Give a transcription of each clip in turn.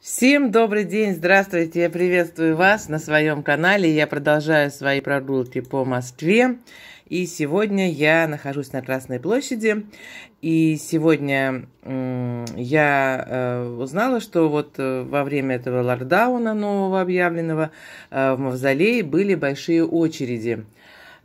Всем добрый день, здравствуйте, я приветствую вас на своем канале. Я продолжаю свои прогулки по Москве. И сегодня я нахожусь на Красной площади. И сегодня я э, узнала, что вот э, во время этого локдауна нового объявленного э, в Мавзолее были большие очереди.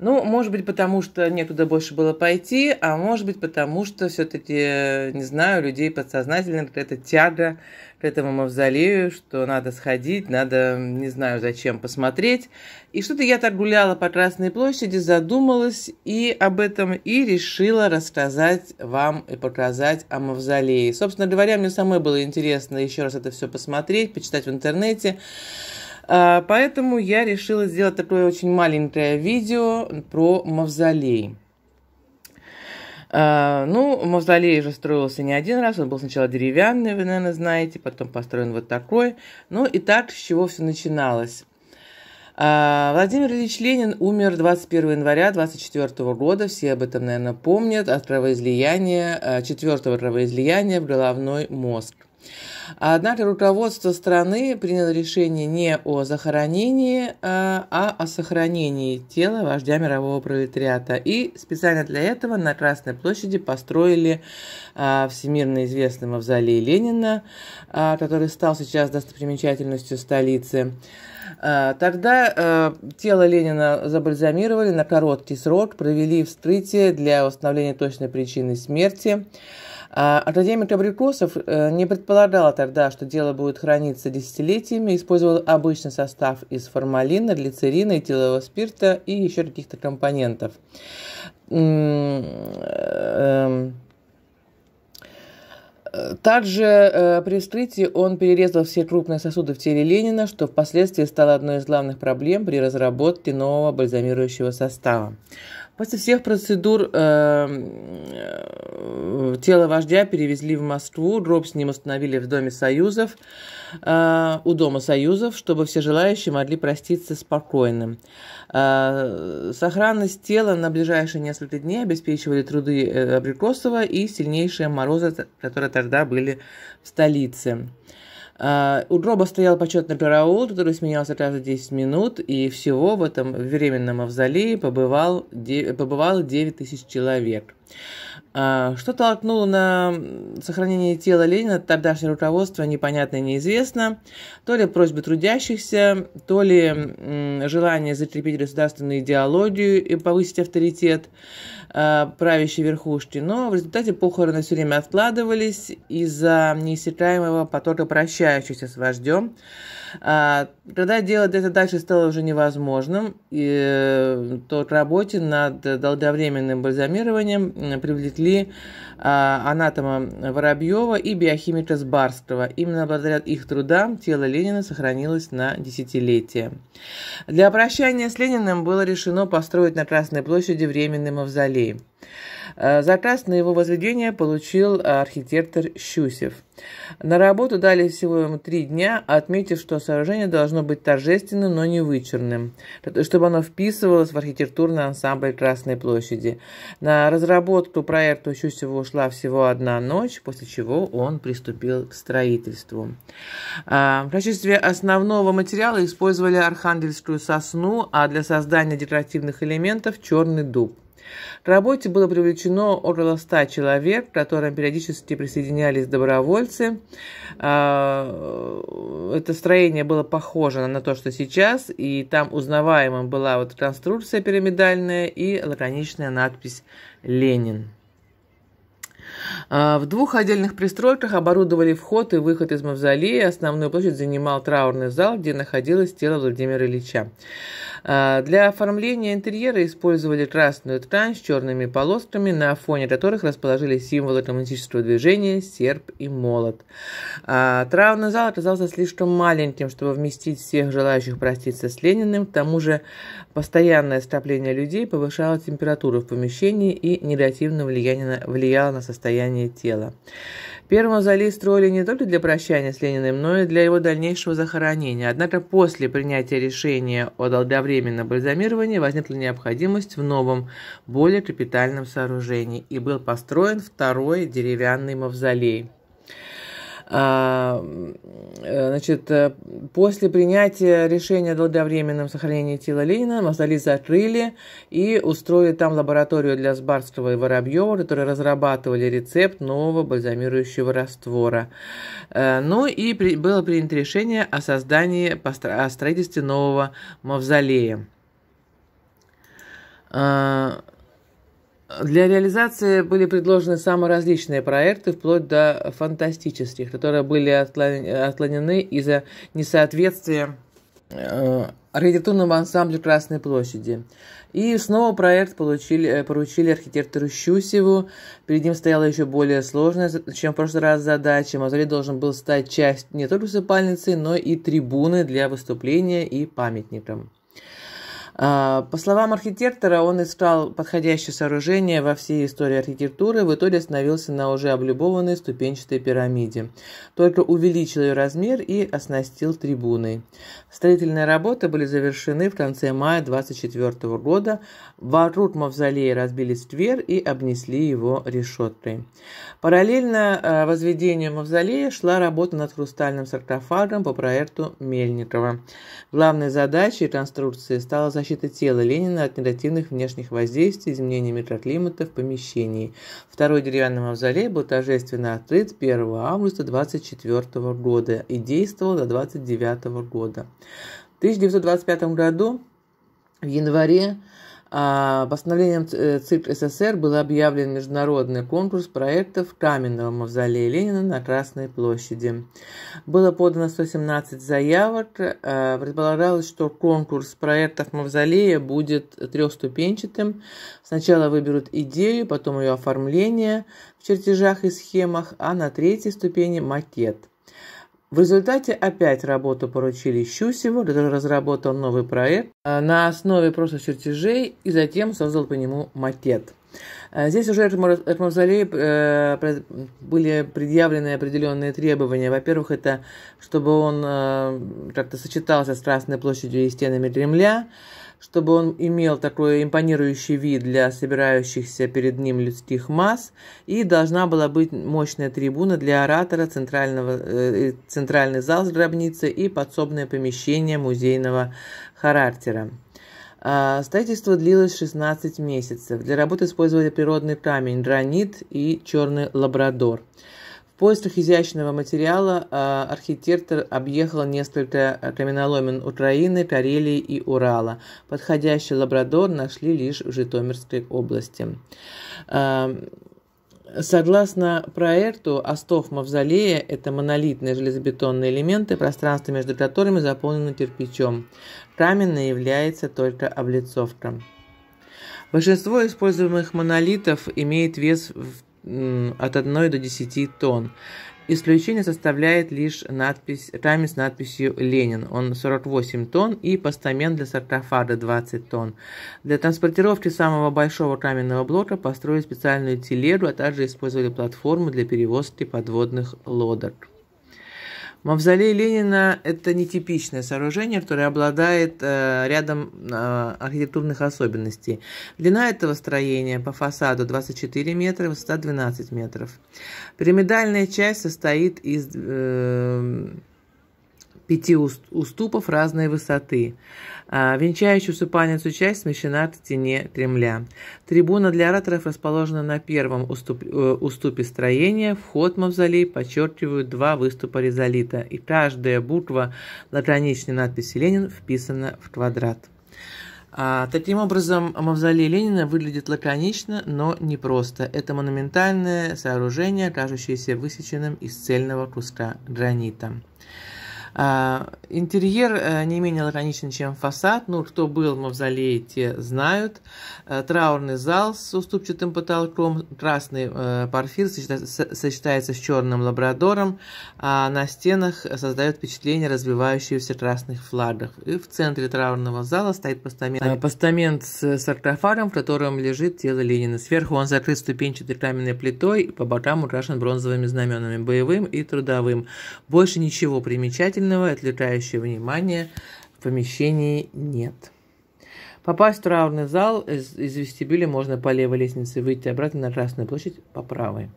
Ну, может быть, потому что некуда больше было пойти, а может быть, потому что все-таки, э, не знаю, людей подсознательно какая-то тяга к этому мавзолею, что надо сходить, надо, не знаю, зачем посмотреть. И что-то я так гуляла по Красной площади, задумалась и об этом, и решила рассказать вам и показать о мавзолее. Собственно говоря, мне самой было интересно еще раз это все посмотреть, почитать в интернете. А, поэтому я решила сделать такое очень маленькое видео про мавзолей. А, ну, мавзолей уже строился не один раз, он был сначала деревянный, вы, наверное, знаете, потом построен вот такой. Ну и так, с чего все начиналось. А, Владимир Ильич Ленин умер 21 января 24 года, все об этом, наверное, помнят, от кровоизлияния, а, четвертого кровоизлияния в головной мозг. Однако руководство страны приняло решение не о захоронении, а, а о сохранении тела вождя мирового пролетариата. И специально для этого на Красной площади построили всемирно известный мавзолей Ленина, который стал сейчас достопримечательностью столицы. Э, тогда э, тело Ленина забальзамировали на короткий срок, провели вскрытие для установления точной причины смерти. Э, Академик Абрикосов не предполагал тогда, что дело будет храниться десятилетиями, использовал обычный состав из формалина, глицерина, этилового спирта и еще каких-то компонентов. Эм, также э, при вскрытии он перерезал все крупные сосуды в теле Ленина, что впоследствии стало одной из главных проблем при разработке нового бальзамирующего состава. После всех процедур эм, э, тело вождя перевезли в Москву, гроб с ним установили в Доме Союзов, э, у Дома Союзов, чтобы все желающие могли проститься спокойным. Э, сохранность тела на ближайшие несколько дней обеспечивали труды э, Абрикосова и сильнейшие морозы, которые тогда были в столице. А, у Дроба стоял почетный караул, который сменялся каждые 10 минут, и всего в этом временном мавзолее побывал, побывало 9 тысяч человек. А, что толкнуло на сохранение тела Ленина тогдашнее руководство, непонятно и неизвестно. То ли просьбы трудящихся, то ли желание закрепить государственную идеологию и повысить авторитет а, правящей верхушки. Но в результате похороны все время откладывались из-за неиссякаемого потока прощающихся с вождем. А, когда делать это дальше стало уже невозможным, и, э, то к работе над долговременным бальзамированием э, привлекли привлекли а, анатома Воробьева и биохимика Сбарского. Именно благодаря их трудам тело Ленина сохранилось на десятилетия. Для прощания с Лениным было решено построить на Красной площади временный мавзолей. Э, Заказ на его возведение получил э, архитектор Щусев. На работу дали всего ему три дня, отметив, что сооружение должно быть торжественным, но не вычурным, чтобы оно вписывалось в архитектурный ансамбль Красной площади. На разработку проекта у Щусева ушла всего одна ночь, после чего он приступил к строительству. Э, в качестве основного материала использовали архангельскую сосну, а для создания декоративных элементов черный дуб. К работе было привлечено около 100 человек, к которым периодически присоединялись добровольцы. А, это строение было похоже на то, что сейчас, и там узнаваемым была вот конструкция пирамидальная и лаконичная надпись «Ленин». А, в двух отдельных пристройках оборудовали вход и выход из мавзолея. Основную площадь занимал траурный зал, где находилось тело Владимира Ильича. А, для оформления интерьера использовали красную ткань с черными полосками, на фоне которых расположили символы коммунистического движения «Серп» и «Молот». А, траурный зал оказался слишком маленьким, чтобы вместить всех желающих проститься с Лениным. К тому же постоянное скопление людей повышало температуру в помещении и негативно влияло на состояние состояние тела. Первому зали строили не только для прощания с Лениным, но и для его дальнейшего захоронения. Однако после принятия решения о долговременном бальзамировании возникла необходимость в новом, более капитальном сооружении, и был построен второй деревянный мавзолей. А, значит, э, после принятия решения о долговременном сохранении тела Ленина мавзолей закрыли и устроили там лабораторию для Сбарского и Воробьева, которые разрабатывали рецепт нового бальзамирующего раствора. Э, ну и при, было принято решение о создании, о строительстве нового мавзолея. А, для реализации были предложены самые различные проекты, вплоть до фантастических, которые были отклонены из-за несоответствия э, архитектурному ансамблю Красной площади. И снова проект получили, э, поручили архитектору Щусеву. Перед ним стояла еще более сложная, чем в прошлый раз, задача. Мавзолей должен был стать часть не только усыпальницы, но и трибуны для выступления и памятником. А, по словам архитектора, он искал подходящее сооружение во всей истории архитектуры, в итоге остановился на уже облюбованной ступенчатой пирамиде, только увеличил ее размер и оснастил трибуной. Строительные работы были завершены в конце мая 24 года. Вокруг мавзолея разбили сквер и обнесли его решеткой. Параллельно а, возведению мавзолея шла работа над хрустальным саркофагом по проекту Мельникова. Главной задачей конструкции стала защита защита тела Ленина от негативных внешних воздействий и изменения микроклимата в помещении. Второй деревянный мавзолей был торжественно открыт 1 августа 1924 года и действовал до 1929 года. В 1925 году в январе Постановлением а, э, ЦИК СССР был объявлен международный конкурс проектов каменного мавзолея Ленина на Красной площади. Было подано 117 заявок. А, предполагалось, что конкурс проектов мавзолея будет трехступенчатым. Сначала выберут идею, потом ее оформление в чертежах и схемах, а на третьей ступени – макет – в результате опять работу поручили Щусеву, который разработал новый проект а, на основе просто чертежей и затем создал по нему макет. А, здесь уже от Мавзолея э, были предъявлены определенные требования. Во-первых, это чтобы он э, как-то сочетался с Красной площадью и стенами Кремля чтобы он имел такой импонирующий вид для собирающихся перед ним людских масс, и должна была быть мощная трибуна для оратора, центрального, э, э центральный зал с гробницы и подсобное помещение музейного характера. А, строительство длилось 16 месяцев. Для работы использовали природный камень, гранит и черный лабрадор. В поисках изящного материала а, архитектор объехал несколько а, каменоломен Украины, Карелии и Урала. Подходящий лабрадор нашли лишь в Житомирской области. А, согласно проекту, остов мавзолея – это монолитные железобетонные элементы, пространство между которыми заполнено кирпичом. Каменной является только облицовка. Большинство используемых монолитов имеет вес в от 1 до 10 тонн. Исключение составляет лишь надпись, камень с надписью «Ленин». Он 48 тонн и постамент для саркофага 20 тонн. Для транспортировки самого большого каменного блока построили специальную телегу, а также использовали платформу для перевозки подводных лодок. Мавзолей Ленина – это нетипичное сооружение, которое обладает э, рядом э, архитектурных особенностей. Длина этого строения по фасаду 24 метра, высота 12 метров. Пирамидальная часть состоит из э, пяти уступов разной высоты. А, венчающую усыпальницу часть смещена в тени Кремля. Трибуна для ораторов расположена на первом уступ, э, уступе строения. Вход в мавзолей подчеркивают два выступа резолита, и каждая буква лаконичной надписи «Ленин» вписана в квадрат. А, таким образом, мавзолей Ленина выглядит лаконично, но непросто. Это монументальное сооружение, кажущееся высеченным из цельного куска гранита. А, интерьер э, не менее лаконичен, чем фасад. Ну, кто был в мавзолее, те знают. Э, траурный зал с уступчатым потолком. Красный э, парфир сочетается с черным лабрадором. А на стенах создает впечатление развивающихся красных флагов. И в центре траурного зала стоит постамент, а, постамент с саркофагом, в котором лежит тело Ленина. Сверху он закрыт ступенчатой каменной плитой, по бокам украшен бронзовыми знаменами, боевым и трудовым. Больше ничего примечательного дополнительного отвлекающего внимания в помещении нет. Попасть в траурный зал из, вестибюля можно по левой лестнице выйти обратно на Красную площадь по правой.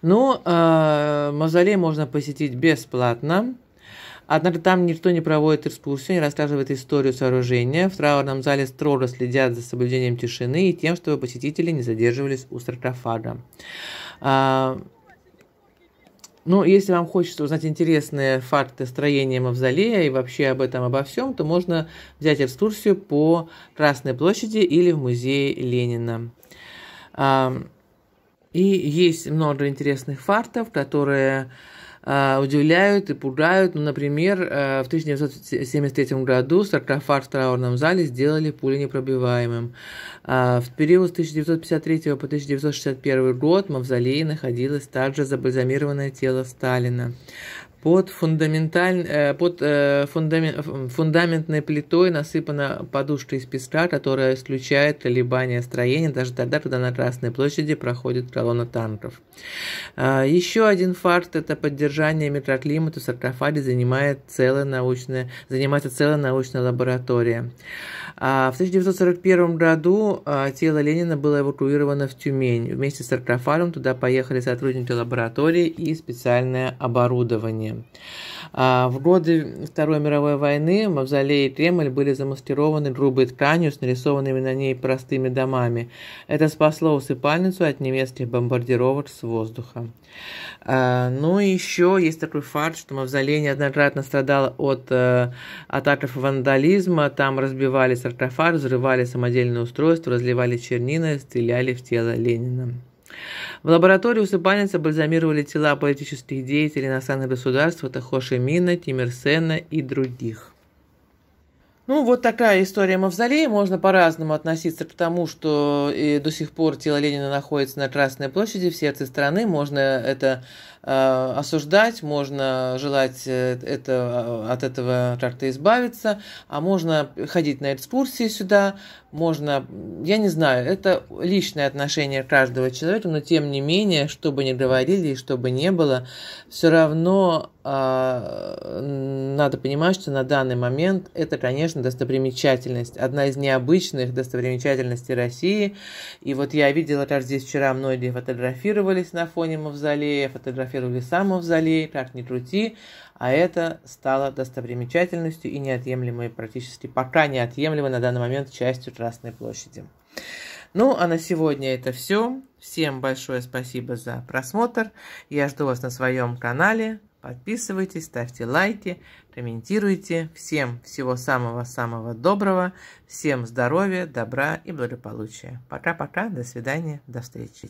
Ну, э, мавзолей можно посетить бесплатно. Однако там никто не проводит экскурсию, не рассказывает историю сооружения. В траурном зале строго следят за соблюдением тишины и тем, чтобы посетители не задерживались у саркофага. Э, ну, если вам хочется узнать интересные факты строения мавзолея и вообще об этом, обо всем, то можно взять экскурсию по Красной площади или в музее Ленина. И есть много интересных фактов, которые Э, удивляют и пугают. Ну, например, э, в 1973 году саркофаг в траурном зале сделали пули Э, в период с 1953 по 1961 год в мавзолее находилось также забальзамированное тело Сталина. Под, фундаменталь... Э, под э, фундамен... фундаментной плитой насыпана подушка из песка, которая исключает колебания строения даже тогда, когда на Красной площади проходит колонна танков. А, еще один факт – это поддержание микроклимата в саркофаге занимает целая научная, занимается целая научная лаборатория. А, в 1941 году а, тело Ленина было эвакуировано в Тюмень. Вместе с саркофагом туда поехали сотрудники лаборатории и специальное оборудование. России. А, в годы Второй мировой войны мавзолей и Кремль были замаскированы грубой тканью с нарисованными на ней простыми домами. Это спасло усыпальницу от немецких бомбардировок с воздуха. А, ну и еще есть такой факт, что мавзолей неоднократно страдал от э, атаков вандализма. Там разбивали саркофаг, взрывали самодельные устройства, разливали чернила, стреляли в тело Ленина. В лаборатории усыпальницы бальзамировали тела политических деятелей иностранных государств Тахоши Мина, Тимирсена и других. Ну, вот такая история Мавзолея. Можно по-разному относиться к тому, что до сих пор тело Ленина находится на Красной площади в сердце страны. Можно это Э, осуждать, можно желать э, это, э, от этого как-то избавиться, а можно ходить на экскурсии сюда, можно, я не знаю, это личное отношение каждого человека, но тем не менее, что бы ни говорили и что бы ни было, все равно а, надо понимать, что на данный момент это, конечно, достопримечательность, одна из необычных достопримечательностей России. И вот я видела, как здесь вчера многие фотографировались на фоне мавзолея, фотографировались фотографировали сам мавзолей, как ни крути, а это стало достопримечательностью и неотъемлемой, практически пока неотъемлемой на данный момент частью Красной площади. Ну, а на сегодня это все. Всем большое спасибо за просмотр. Я жду вас на своем канале. Подписывайтесь, ставьте лайки, комментируйте. Всем всего самого-самого доброго. Всем здоровья, добра и благополучия. Пока-пока, до свидания, до встречи.